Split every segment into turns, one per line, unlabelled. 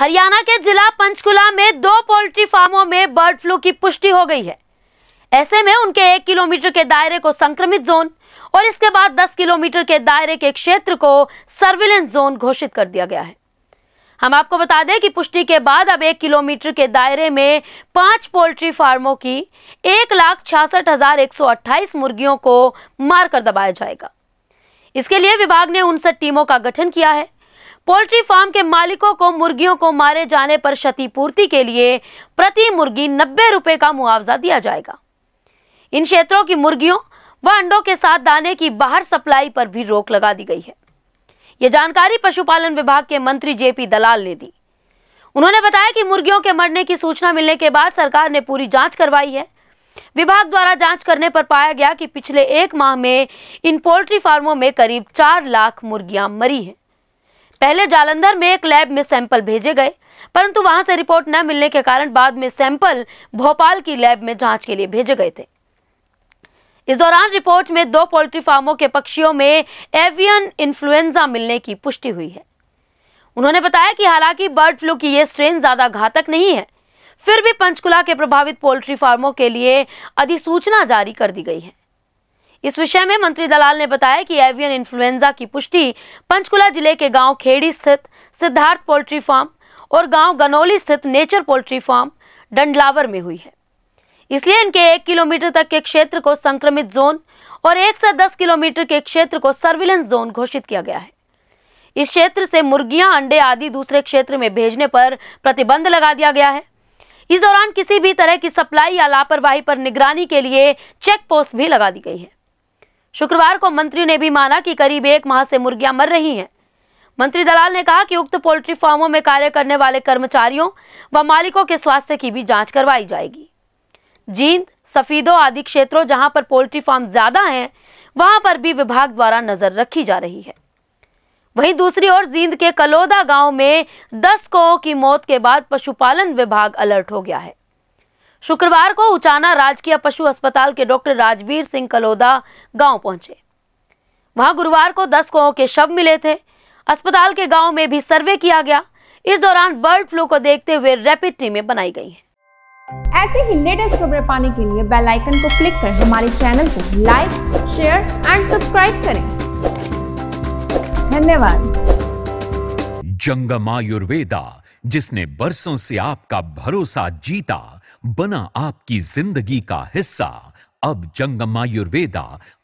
हरियाणा के जिला पंचकुला में दो पोल्ट्री फार्मों में बर्ड फ्लू की पुष्टि हो गई है ऐसे में उनके एक किलोमीटर के दायरे को संक्रमित जोन और इसके बाद 10 किलोमीटर के दायरे के क्षेत्र को सर्विलेंस जोन घोषित कर दिया गया है हम आपको बता दें कि पुष्टि के बाद अब एक किलोमीटर के दायरे में पांच पोल्ट्री फार्मों की एक लाख छियासठ हजार एक सौ अट्ठाईस मुर्गियों को मारकर दबाया जाएगा इसके लिए विभाग ने उनसठ टीमों का गठन किया है पोल्ट्री फार्म के मालिकों को मुर्गियों को मारे जाने पर क्षतिपूर्ति के लिए प्रति मुर्गी नब्बे रुपए का मुआवजा दिया जाएगा इन क्षेत्रों की मुर्गियों व अंडों के साथ दाने की बाहर सप्लाई पर भी रोक लगा दी गई है यह जानकारी पशुपालन विभाग के मंत्री जेपी दलाल ने दी उन्होंने बताया कि मुर्गियों के मरने की सूचना मिलने के बाद सरकार ने पूरी जांच करवाई है विभाग द्वारा जांच करने पर पाया गया कि पिछले एक माह में इन पोल्ट्री फार्मों में करीब चार लाख मुर्गियां मरी हैं पहले जालंधर में एक लैब में सैंपल भेजे गए परंतु वहां से रिपोर्ट न मिलने के कारण बाद में सैंपल भोपाल की लैब में जांच के लिए भेजे गए थे इस दौरान रिपोर्ट में दो पोल्ट्री फार्मों के पक्षियों में एवियन इन्फ्लुएंजा मिलने की पुष्टि हुई है उन्होंने बताया कि हालांकि बर्ड फ्लू की यह स्ट्रेन ज्यादा घातक नहीं है फिर भी पंचकुला के प्रभावित पोल्ट्री फार्मों के लिए अधिसूचना जारी कर दी गई है इस विषय में मंत्री दलाल ने बताया कि एवियन इन्फ्लुएंजा की पुष्टि पंचकुला जिले के गांव खेड़ी स्थित सिद्धार्थ पोल्ट्री फार्म और गांव गनौली स्थित नेचर पोल्ट्री फार्म डंडलावर में हुई है इसलिए इनके एक किलोमीटर तक के क्षेत्र को संक्रमित जोन और एक से दस किलोमीटर के क्षेत्र को सर्विलेंस जोन घोषित किया गया है इस क्षेत्र से मुर्गियां अंडे आदि दूसरे क्षेत्र में भेजने पर प्रतिबंध लगा दिया गया है इस दौरान किसी भी तरह की सप्लाई या लापरवाही पर निगरानी के लिए चेक पोस्ट भी लगा दी गई है शुक्रवार को मंत्री ने भी माना कि करीब एक माह से मुर्गियां मर रही हैं मंत्री दलाल ने कहा कि उक्त पोल्ट्री फार्मों में कार्य करने वाले कर्मचारियों व मालिकों के स्वास्थ्य की भी जांच करवाई जाएगी जींद सफीदों आदि क्षेत्रों जहां पर पोल्ट्री फार्म ज्यादा हैं वहां पर भी विभाग द्वारा नजर रखी जा रही है वहीं दूसरी ओर जींद के कलोदा गांव में दस कौ की मौत के बाद पशुपालन विभाग अलर्ट हो गया है शुक्रवार को उचाना राजकीय पशु अस्पताल के डॉक्टर राजवीर सिंह कलोदा गांव पहुंचे वहां गुरुवार को दस कौओं के शव मिले थे अस्पताल के गांव में भी सर्वे किया गया इस दौरान बर्ड फ्लू को देखते हुए रैपिड टीमें बनाई गई हैं। ऐसे ही लेटेस्ट खबरें पाने के लिए बेल आइकन को क्लिक कर हमारे चैनल को लाइक शेयर एंड सब्सक्राइब करें धन्यवाद
जंगम आयुर्वेदा जिसने बरसों से आपका भरोसा जीता बना आपकी जिंदगी का हिस्सा अब जंगम आयुर्वेदा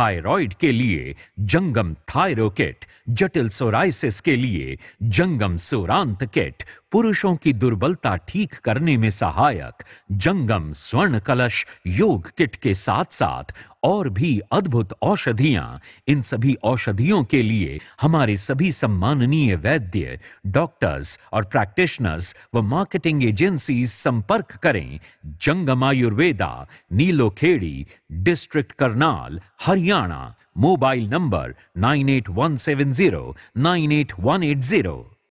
थायराइड के लिए जंगम किट जटिल सोराइसिस के लिए जंगम सोरांत किट पुरुषों की दुर्बलता ठीक करने में सहायक जंगम स्वर्ण कलश योग किट के साथ साथ और भी अद्भुत औषधियां इन सभी औषधियों के लिए हमारे सभी सम्माननीय वैद्य डॉक्टर्स और प्रैक्टिशनर्स व मार्केटिंग एजेंसी संपर्क करें Jangam Ayurveda Nilokheri district Karnal Haryana mobile number nine eight one seven zero nine eight one eight zero